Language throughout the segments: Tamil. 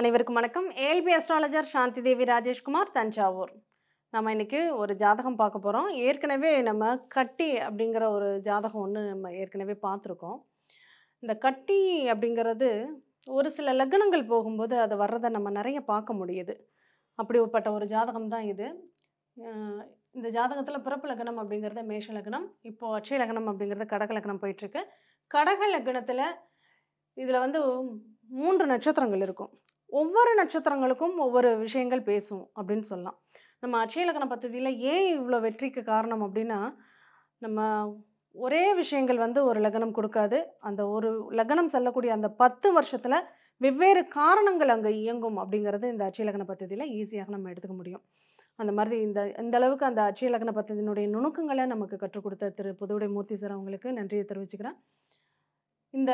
அனைவருக்கும் வணக்கம் ஏல்பி அஸ்ட்ராலஜர் சாந்தி தேவி ராஜேஷ்குமார் தஞ்சாவூர் நம்ம இன்றைக்கி ஒரு ஜாதகம் பார்க்க போகிறோம் ஏற்கனவே நம்ம கட்டி அப்படிங்கிற ஒரு ஜாதகம் ஒன்று நம்ம ஏற்கனவே பார்த்துருக்கோம் இந்த கட்டி அப்படிங்கிறது ஒரு சில லக்னங்கள் போகும்போது அது வர்றதை நம்ம நிறைய பார்க்க முடியுது அப்படிப்பட்ட ஒரு ஜாதகம் தான் இது இந்த ஜாதகத்தில் பிறப்பு லக்னம் அப்படிங்கிறது மேஷ லக்னம் இப்போது அச்சய லக்னம் அப்படிங்கிறது கடக லக்னம் போயிட்டுருக்கு கடக லக்னத்தில் இதில் வந்து மூன்று நட்சத்திரங்கள் இருக்கும் ஒவ்வொரு நட்சத்திரங்களுக்கும் ஒவ்வொரு விஷயங்கள் பேசும் அப்படின்னு சொல்லலாம் நம்ம அச்சயலக்கண பத்ததியில் ஏன் இவ்வளோ வெற்றிக்கு காரணம் அப்படின்னா நம்ம ஒரே விஷயங்கள் வந்து ஒரு லக்னம் கொடுக்காது அந்த ஒரு லக்னம் செல்லக்கூடிய அந்த பத்து வருஷத்தில் வெவ்வேறு காரணங்கள் அங்கே இயங்கும் அப்படிங்கிறது இந்த அச்சயலக்கண பத்ததியில் ஈஸியாக நம்ம எடுத்துக்க முடியும் அந்த மாதிரி இந்த இந்த அளவுக்கு அந்த அச்சயலக்கண பத்ததியினுடைய நுணுக்கங்களை நமக்கு கற்றுக் கொடுத்த திரு புதுவுடைய மூர்த்தி சார் அவங்களுக்கு நன்றியை தெரிவிச்சுக்கிறேன் இந்த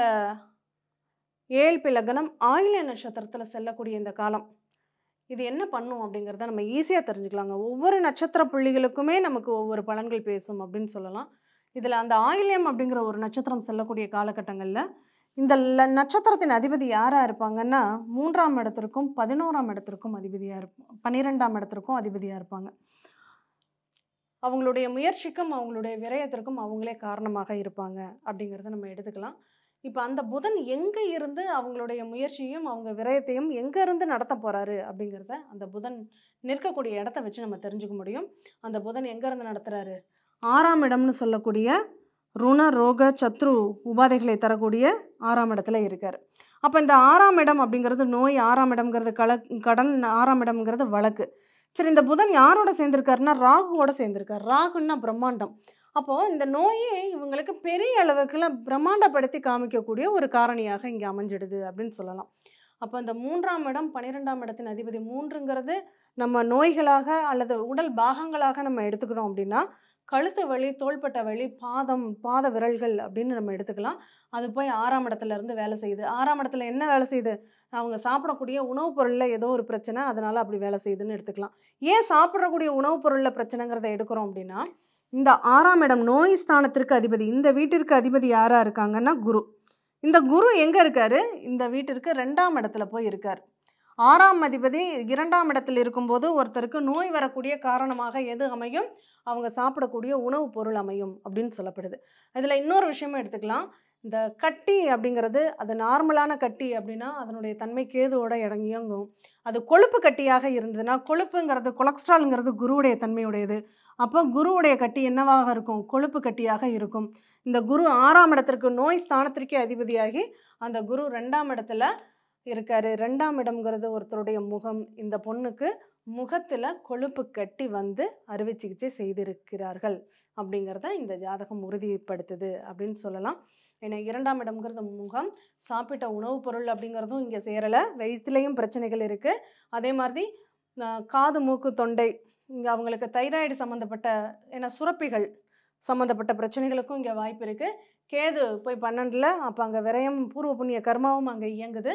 ஏழ்பி லக்னம் ஆயில நட்சத்திரத்தில் செல்லக்கூடிய இந்த காலம் இது என்ன பண்ணும் அப்படிங்கிறத நம்ம ஈஸியாக தெரிஞ்சுக்கலாங்க ஒவ்வொரு நட்சத்திர புள்ளிகளுக்குமே நமக்கு ஒவ்வொரு பலன்கள் பேசும் அப்படின்னு சொல்லலாம் இதில் அந்த ஆயில்யம் அப்படிங்கிற ஒரு நட்சத்திரம் செல்லக்கூடிய காலகட்டங்களில் இந்த நட்சத்திரத்தின் அதிபதி யாராக இருப்பாங்கன்னா மூன்றாம் இடத்திற்கும் பதினோராம் இடத்திற்கும் அதிபதியாக இருப்போம் பன்னிரெண்டாம் இடத்திற்கும் அதிபதியாக இருப்பாங்க அவங்களுடைய முயற்சிக்கும் அவங்களுடைய விரயத்திற்கும் அவங்களே காரணமாக இருப்பாங்க அப்படிங்கிறத நம்ம எடுத்துக்கலாம் இப்போ அந்த புதன் எங்கே இருந்து அவங்களுடைய முயற்சியும் அவங்க விரயத்தையும் எங்கேருந்து நடத்த போகிறாரு அப்படிங்கிறத அந்த புதன் நிற்கக்கூடிய இடத்த வச்சு நம்ம தெரிஞ்சுக்க முடியும் அந்த புதன் எங்கேருந்து நடத்துகிறாரு ஆறாம் இடம்னு சொல்லக்கூடிய ருண ரோக சத்ரு உபாதைகளை தரக்கூடிய ஆறாம் இடத்துல இருக்கார் அப்போ இந்த ஆறாம் இடம் அப்படிங்கிறது நோய் ஆறாம் இடம்ங்கிறது கல கடன் ஆறாம் இடம்ங்கிறது வழக்கு சரி இந்த புதன் யாரோட சேர்ந்திருக்காருன்னா ராகுவோட சேர்ந்திருக்கார் ராகுன்னா பிரம்மாண்டம் அப்போது இந்த நோயே இவங்களுக்கு பெரிய அளவுக்குலாம் பிரம்மாண்டப்படுத்தி காமிக்கக்கூடிய ஒரு காரணியாக இங்கே அமைஞ்சிடுது அப்படின்னு சொல்லலாம் அப்போ இந்த மூன்றாம் இடம் பன்னிரெண்டாம் இடத்தின் அதிபதி மூன்றுங்கிறது நம்ம நோய்களாக அல்லது உடல் பாகங்களாக நம்ம எடுத்துக்கிறோம் அப்படின்னா கழுத்து வலி தோள்பட்ட வலி பாதம் பாத விரல்கள் அப்படின்னு நம்ம எடுத்துக்கலாம் அது போய் ஆறாம் இடத்துலேருந்து இருந்து வேலை செய்யுது ஆறாம் இடத்துல என்ன வேலை செய்யுது அவங்க சாப்பிடக்கூடிய உணவுப் பொருளில் ஏதோ ஒரு பிரச்சனை அதனால் அப்படி வேலை செய்யுதுன்னு எடுத்துக்கலாம் ஏன் சாப்பிட்றக்கூடிய உணவுப் பொருளில் பிரச்சனைங்கிறத எடுக்கிறோம் அப்படின்னா இந்த ஆறாம் இடம் நோய் ஸ்தானத்திற்கு அதிபதி இந்த வீட்டிற்கு அதிபதி யாராக இருக்காங்கன்னா குரு இந்த குரு எங்கே இருக்கார் இந்த வீட்டிற்கு ரெண்டாம் இடத்துல போய் இருக்கார் ஆறாம் அதிபதி இரண்டாம் இடத்தில் இருக்கும்போது ஒருத்தருக்கு நோய் வரக்கூடிய காரணமாக எது அமையும் அவங்க சாப்பிடக்கூடிய உணவுப் பொருள் அமையும் அப்படின்னு சொல்லப்படுது அதில் இன்னொரு விஷயமும் எடுத்துக்கலாம் இந்த கட்டி அப்படிங்கிறது அது நார்மலான கட்டி அப்படின்னா அதனுடைய தன்மை கேதுவோட இடங்கியங்கும் அது கொழுப்பு கட்டியாக இருந்ததுன்னா கொழுப்புங்கிறது கொலஸ்ட்ரால்ங்கிறது குருவுடைய தன்மையுடையது அப்போ குருவுடைய கட்டி என்னவாக இருக்கும் கொழுப்பு கட்டியாக இருக்கும் இந்த குரு ஆறாம் இடத்திற்கு நோய் ஸ்தானத்திற்கே அதிபதியாகி அந்த குரு ரெண்டாம் இடத்துல இருக்காரு ரெண்டாம் இடம்ங்கிறது ஒருத்தருடைய முகம் இந்த பொண்ணுக்கு முகத்தில் கொழுப்பு கட்டி வந்து அறுவை சிகிச்சை செய்திருக்கிறார்கள் அப்படிங்கிறத இந்த ஜாதகம் உறுதிப்படுத்துது அப்படின்னு சொல்லலாம் ஏன்னா இரண்டாம் இடம்ங்கிறது முகம் சாப்பிட்ட உணவுப் பொருள் அப்படிங்கிறதும் இங்கே சேரலை வயிற்றுலேயும் பிரச்சனைகள் இருக்குது அதே மாதிரி காது மூக்கு தொண்டை இங்கே அவங்களுக்கு தைராய்டு சம்மந்தப்பட்ட ஏன்னா சுரப்பிகள் சம்மந்தப்பட்ட பிரச்சனைகளுக்கும் இங்கே வாய்ப்பு இருக்குது கேது போய் பன்னெண்டில் அப்போ அங்கே விரயம் பூர்வ புண்ணிய கர்மாவும் அங்கே இயங்குது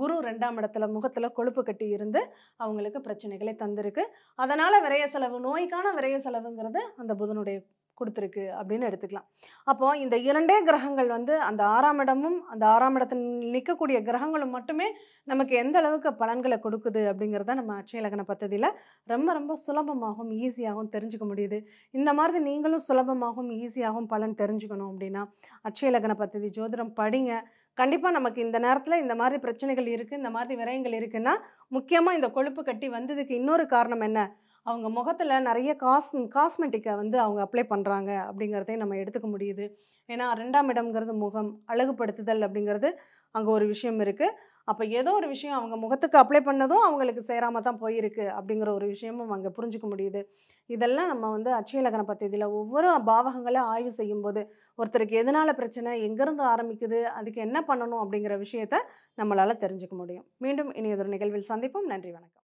குரு ரெண்டாம் இடத்துல முகத்தில் கொழுப்பு கட்டி இருந்து அவங்களுக்கு பிரச்சனைகளை தந்திருக்கு அதனால் விரைய செலவு நோய்க்கான விரைய செலவுங்கிறது அந்த புதனுடைய கொடுத்துருக்கு அப்படின்னு எடுத்துக்கலாம் அப்போ இந்த இரண்டே கிரகங்கள் வந்து அந்த ஆறாம் இடமும் அந்த ஆறாம் இடத்தில் நிற்கக்கூடிய கிரகங்களும் மட்டுமே நமக்கு எந்த அளவுக்கு பலன்களை கொடுக்குது அப்படிங்கிறத நம்ம அட்சயலக்கண பத்ததியில் ரொம்ப ரொம்ப சுலபமாகவும் ஈஸியாகவும் தெரிஞ்சுக்க முடியுது இந்த மாதிரி நீங்களும் சுலபமாகவும் ஈஸியாகவும் பலன் தெரிஞ்சுக்கணும் அப்படின்னா அட்சயலக்கண பத்ததி ஜோதிடம் படிங்க கண்டிப்பாக நமக்கு இந்த நேரத்தில் இந்த மாதிரி பிரச்சனைகள் இருக்குது இந்த மாதிரி விரயங்கள் இருக்குன்னா முக்கியமாக இந்த கொழுப்பு கட்டி வந்ததுக்கு இன்னொரு காரணம் என்ன அவங்க முகத்தில் நிறைய காஸ் காஸ்மெட்டிக்கை வந்து அவங்க அப்ளை பண்ணுறாங்க அப்படிங்கிறதையும் நம்ம எடுத்துக்க முடியுது ஏன்னா ரெண்டாம் இடம்ங்கிறது முகம் அழகுபடுத்துதல் அப்படிங்கிறது அங்கே ஒரு விஷயம் இருக்குது அப்போ ஏதோ ஒரு விஷயம் அவங்க முகத்துக்கு அப்ளை பண்ணதும் அவங்களுக்கு சேராமல் தான் போயிருக்கு அப்படிங்கிற ஒரு விஷயமும் அங்கே புரிஞ்சுக்க முடியுது இதெல்லாம் நம்ம வந்து அட்சய பத்தியதில் ஒவ்வொரு பாவகங்களை ஆய்வு செய்யும்போது ஒருத்தருக்கு எதனால் பிரச்சனை எங்கேருந்து ஆரம்பிக்குது அதுக்கு என்ன பண்ணணும் அப்படிங்கிற விஷயத்த நம்மளால் தெரிஞ்சுக்க முடியும் மீண்டும் இனி ஒரு நிகழ்வில் சந்திப்போம் நன்றி வணக்கம்